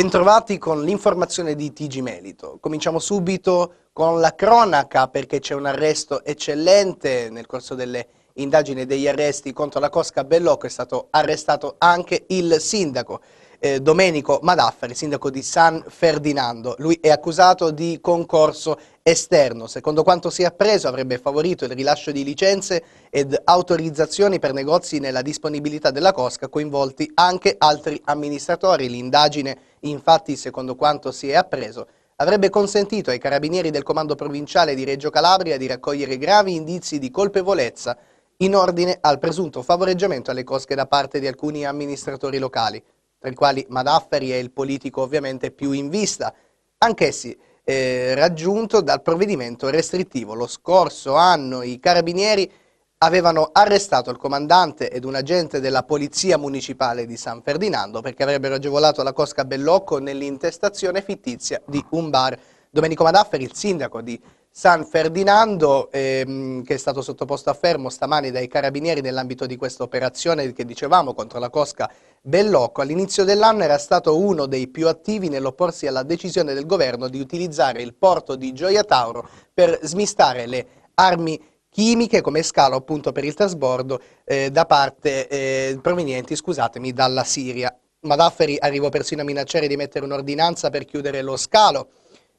Bentrovati con l'informazione di Tigi Melito. Cominciamo subito con la cronaca perché c'è un arresto eccellente nel corso delle indagini degli arresti contro la Cosca Bellocco è stato arrestato anche il sindaco eh, Domenico Madaffari, sindaco di San Ferdinando. Lui è accusato di concorso esterno. Secondo quanto si è appreso avrebbe favorito il rilascio di licenze ed autorizzazioni per negozi nella disponibilità della Cosca, coinvolti anche altri amministratori. L'indagine, infatti, secondo quanto si è appreso, avrebbe consentito ai carabinieri del comando provinciale di Reggio Calabria di raccogliere gravi indizi di colpevolezza in ordine al presunto favoreggiamento alle cosche da parte di alcuni amministratori locali tra i quali Madafferi è il politico ovviamente più in vista, anch'essi eh, raggiunto dal provvedimento restrittivo. Lo scorso anno i carabinieri avevano arrestato il comandante ed un agente della Polizia Municipale di San Ferdinando perché avrebbero agevolato la Cosca Bellocco nell'intestazione fittizia di un bar. Domenico Madafferi, il sindaco di San Ferdinando, ehm, che è stato sottoposto a fermo stamani dai carabinieri nell'ambito di questa operazione che dicevamo contro la cosca Bellocco. All'inizio dell'anno era stato uno dei più attivi nell'opporsi alla decisione del governo di utilizzare il porto di Gioia Tauro per smistare le armi chimiche come scalo appunto per il trasbordo eh, da parte eh, provenienti, scusatemi, dalla Siria. Madafferi arrivò persino a minacciare di mettere un'ordinanza per chiudere lo scalo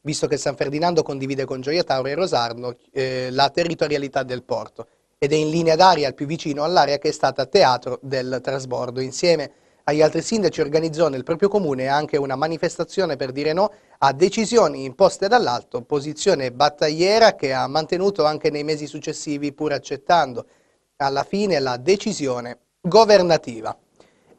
visto che San Ferdinando condivide con Gioia Tauro e Rosarno eh, la territorialità del porto ed è in linea d'aria il più vicino all'area che è stata teatro del trasbordo. Insieme agli altri sindaci organizzò nel proprio comune anche una manifestazione per dire no a decisioni imposte dall'alto, posizione battagliera che ha mantenuto anche nei mesi successivi pur accettando alla fine la decisione governativa.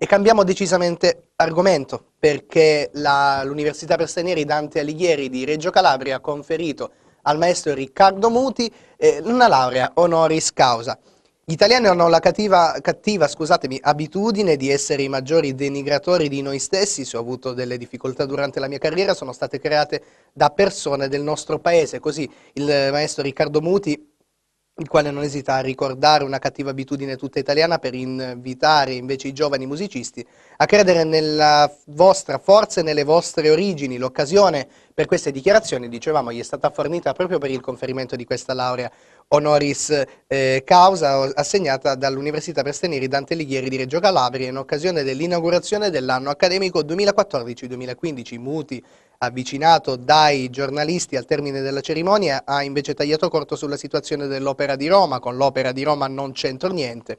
E cambiamo decisamente argomento perché l'Università per Stranieri Dante Alighieri di Reggio Calabria ha conferito al maestro Riccardo Muti eh, una laurea honoris causa. Gli italiani hanno la cattiva, cattiva abitudine di essere i maggiori denigratori di noi stessi, se ho avuto delle difficoltà durante la mia carriera, sono state create da persone del nostro paese. Così il maestro Riccardo Muti il quale non esita a ricordare una cattiva abitudine tutta italiana per invitare invece i giovani musicisti a credere nella vostra forza e nelle vostre origini. L'occasione per queste dichiarazioni, dicevamo, gli è stata fornita proprio per il conferimento di questa laurea honoris eh, causa assegnata dall'Università per Stranieri Dante Lighieri di Reggio Calabria in occasione dell'inaugurazione dell'anno accademico 2014-2015. Muti, avvicinato dai giornalisti al termine della cerimonia, ha invece tagliato corto sulla situazione dell'Opera di Roma, con l'Opera di Roma non c'entro niente.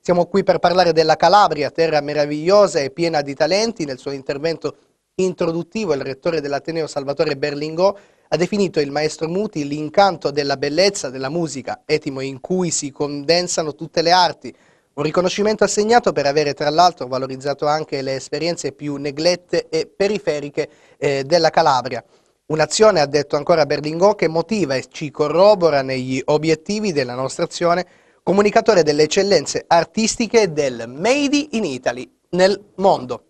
Siamo qui per parlare della Calabria, terra meravigliosa e piena di talenti. Nel suo intervento introduttivo il rettore dell'Ateneo Salvatore Berlingo ha definito il maestro Muti l'incanto della bellezza della musica, etimo in cui si condensano tutte le arti, un riconoscimento assegnato per avere tra l'altro valorizzato anche le esperienze più neglette e periferiche eh, della Calabria. Un'azione, ha detto ancora Berlingon, che motiva e ci corrobora negli obiettivi della nostra azione, comunicatore delle eccellenze artistiche del Made in Italy nel mondo.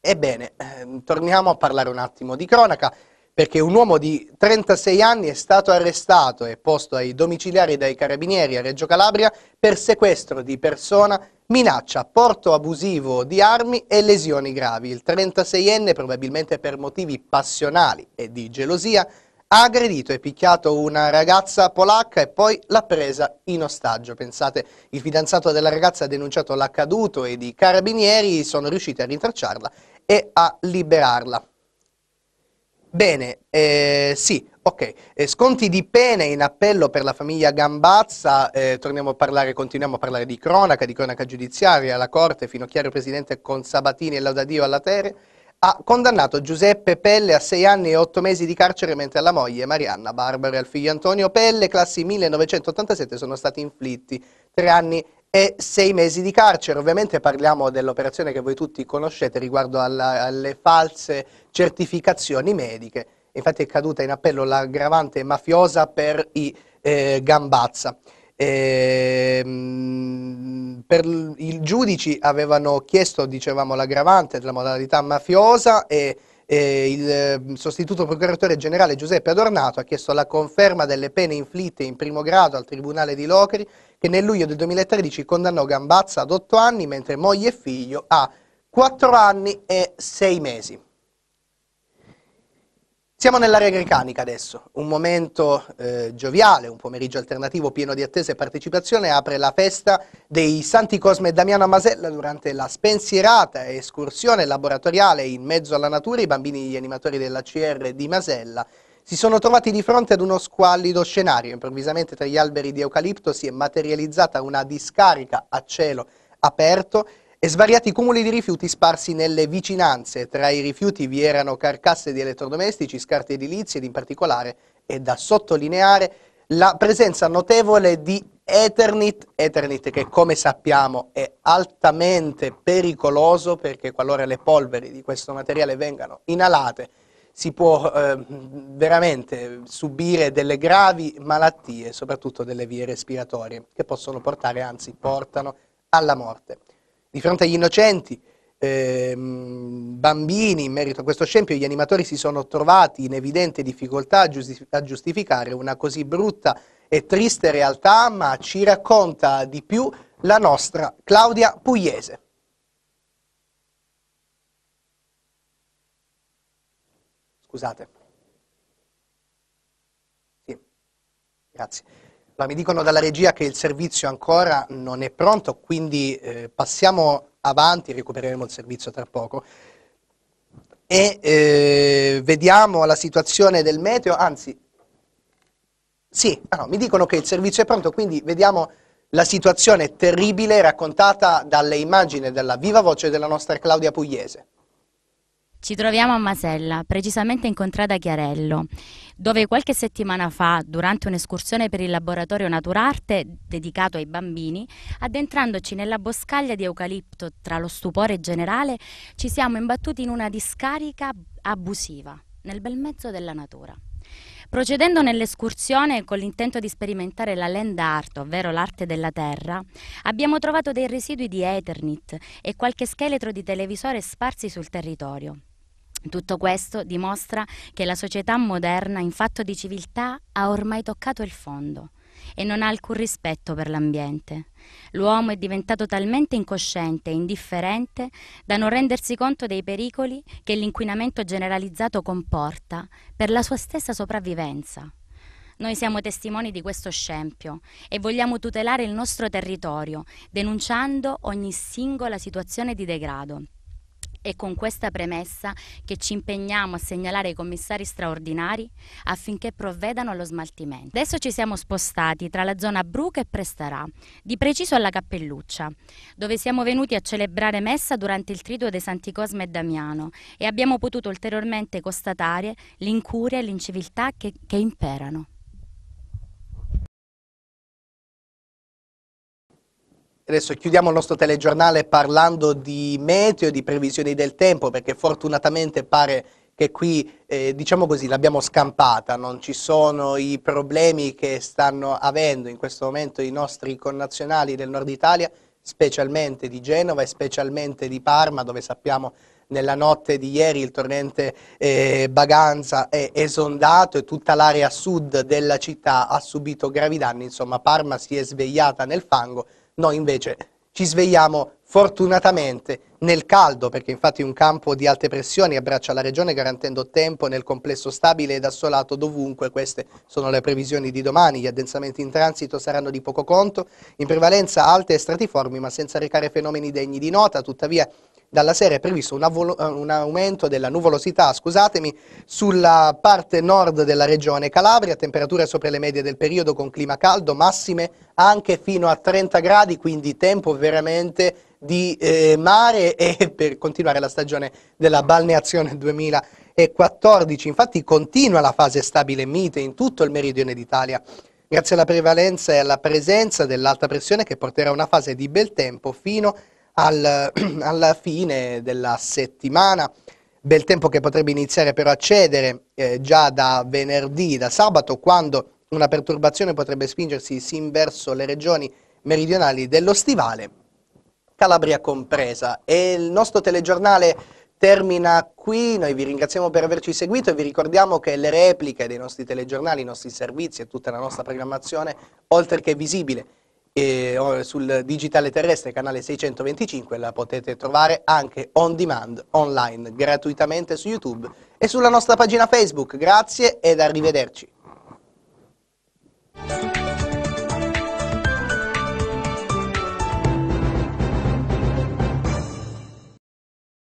Ebbene, ehm, torniamo a parlare un attimo di cronaca perché un uomo di 36 anni è stato arrestato e posto ai domiciliari dai carabinieri a Reggio Calabria per sequestro di persona, minaccia, porto abusivo di armi e lesioni gravi. Il 36enne, probabilmente per motivi passionali e di gelosia, ha aggredito e picchiato una ragazza polacca e poi l'ha presa in ostaggio. Pensate, il fidanzato della ragazza ha denunciato l'accaduto ed i carabinieri sono riusciti a rintracciarla e a liberarla. Bene, eh, sì, ok. Eh, sconti di pene in appello per la famiglia Gambazza, eh, torniamo a parlare, continuiamo a parlare di cronaca, di cronaca giudiziaria, la Corte, fino a chiaro Presidente con Sabatini e Laudadio alla Tere, ha condannato Giuseppe Pelle a sei anni e otto mesi di carcere, mentre alla moglie Marianna Barbara e al figlio Antonio Pelle, classi 1987, sono stati inflitti tre anni e sei mesi di carcere. Ovviamente parliamo dell'operazione che voi tutti conoscete riguardo alla, alle false certificazioni mediche. Infatti è caduta in appello l'aggravante mafiosa per i eh, Gambazza. E, ehm, per I giudici avevano chiesto, dicevamo, l'aggravante della modalità mafiosa e eh, il ehm, sostituto procuratore generale Giuseppe Adornato ha chiesto la conferma delle pene inflitte in primo grado al Tribunale di Locri che nel luglio del 2013 condannò Gambazza ad 8 anni mentre moglie e figlio a 4 anni e 6 mesi. Siamo nell'area grecanica adesso, un momento eh, gioviale, un pomeriggio alternativo pieno di attesa e partecipazione apre la festa dei Santi Cosme e Damiano a Masella durante la spensierata escursione laboratoriale in mezzo alla natura i bambini e gli animatori dell'ACR di Masella si sono trovati di fronte ad uno squallido scenario, improvvisamente tra gli alberi di eucalipto si è materializzata una discarica a cielo aperto e svariati cumuli di rifiuti sparsi nelle vicinanze. Tra i rifiuti vi erano carcasse di elettrodomestici, scarti edilizi ed in particolare, è da sottolineare, la presenza notevole di Eternit, Eternit che come sappiamo è altamente pericoloso perché qualora le polveri di questo materiale vengano inalate si può eh, veramente subire delle gravi malattie, soprattutto delle vie respiratorie, che possono portare, anzi portano, alla morte di fronte agli innocenti, eh, bambini in merito a questo scempio, gli animatori si sono trovati in evidente difficoltà a, giusti a giustificare una così brutta e triste realtà, ma ci racconta di più la nostra Claudia Pugliese. Scusate. Sì, grazie. Ma mi dicono dalla regia che il servizio ancora non è pronto, quindi eh, passiamo avanti, recupereremo il servizio tra poco. E eh, vediamo la situazione del meteo, anzi, sì, ah no, mi dicono che il servizio è pronto, quindi vediamo la situazione terribile raccontata dalle immagini della viva voce della nostra Claudia Pugliese. Ci troviamo a Masella, precisamente in Contrada Chiarello, dove qualche settimana fa, durante un'escursione per il laboratorio Naturarte dedicato ai bambini, addentrandoci nella boscaglia di eucalipto tra lo stupore generale, ci siamo imbattuti in una discarica abusiva, nel bel mezzo della natura. Procedendo nell'escursione con l'intento di sperimentare la land art, ovvero l'arte della terra, abbiamo trovato dei residui di Eternit e qualche scheletro di televisore sparsi sul territorio. Tutto questo dimostra che la società moderna in fatto di civiltà ha ormai toccato il fondo e non ha alcun rispetto per l'ambiente. L'uomo è diventato talmente incosciente e indifferente da non rendersi conto dei pericoli che l'inquinamento generalizzato comporta per la sua stessa sopravvivenza. Noi siamo testimoni di questo scempio e vogliamo tutelare il nostro territorio, denunciando ogni singola situazione di degrado. È con questa premessa che ci impegniamo a segnalare i commissari straordinari affinché provvedano allo smaltimento. Adesso ci siamo spostati tra la zona Bruca e Prestarà, di preciso alla Cappelluccia, dove siamo venuti a celebrare messa durante il triduo dei Santi Cosme e Damiano e abbiamo potuto ulteriormente constatare l'incuria e l'inciviltà che, che imperano. Adesso chiudiamo il nostro telegiornale parlando di meteo e di previsioni del tempo, perché fortunatamente pare che qui, eh, diciamo così, l'abbiamo scampata, non ci sono i problemi che stanno avendo in questo momento i nostri connazionali del nord Italia, specialmente di Genova e specialmente di Parma, dove sappiamo nella notte di ieri il torrente eh, Baganza è esondato e tutta l'area sud della città ha subito gravi danni, insomma Parma si è svegliata nel fango, noi invece ci svegliamo fortunatamente nel caldo, perché infatti un campo di alte pressioni abbraccia la regione garantendo tempo nel complesso stabile ed assolato dovunque. Queste sono le previsioni di domani. Gli addensamenti in transito saranno di poco conto, in prevalenza alte e stratiformi, ma senza recare fenomeni degni di nota. Tuttavia dalla sera è previsto un, eh, un aumento della nuvolosità scusatemi, sulla parte nord della regione Calabria, temperature sopra le medie del periodo con clima caldo, massime anche fino a 30 gradi, quindi tempo veramente di eh, mare e per continuare la stagione della balneazione 2014. Infatti continua la fase stabile e mite in tutto il meridione d'Italia, grazie alla prevalenza e alla presenza dell'alta pressione che porterà a una fase di bel tempo fino a al, alla fine della settimana. Bel tempo che potrebbe iniziare però a cedere eh, già da venerdì, da sabato, quando una perturbazione potrebbe spingersi sin verso le regioni meridionali dello stivale, Calabria compresa. E il nostro telegiornale termina qui, noi vi ringraziamo per averci seguito e vi ricordiamo che le repliche dei nostri telegiornali, i nostri servizi e tutta la nostra programmazione, oltre che visibile, e oh, sul digitale terrestre canale 625 la potete trovare anche on demand online gratuitamente su YouTube e sulla nostra pagina Facebook. Grazie ed arrivederci.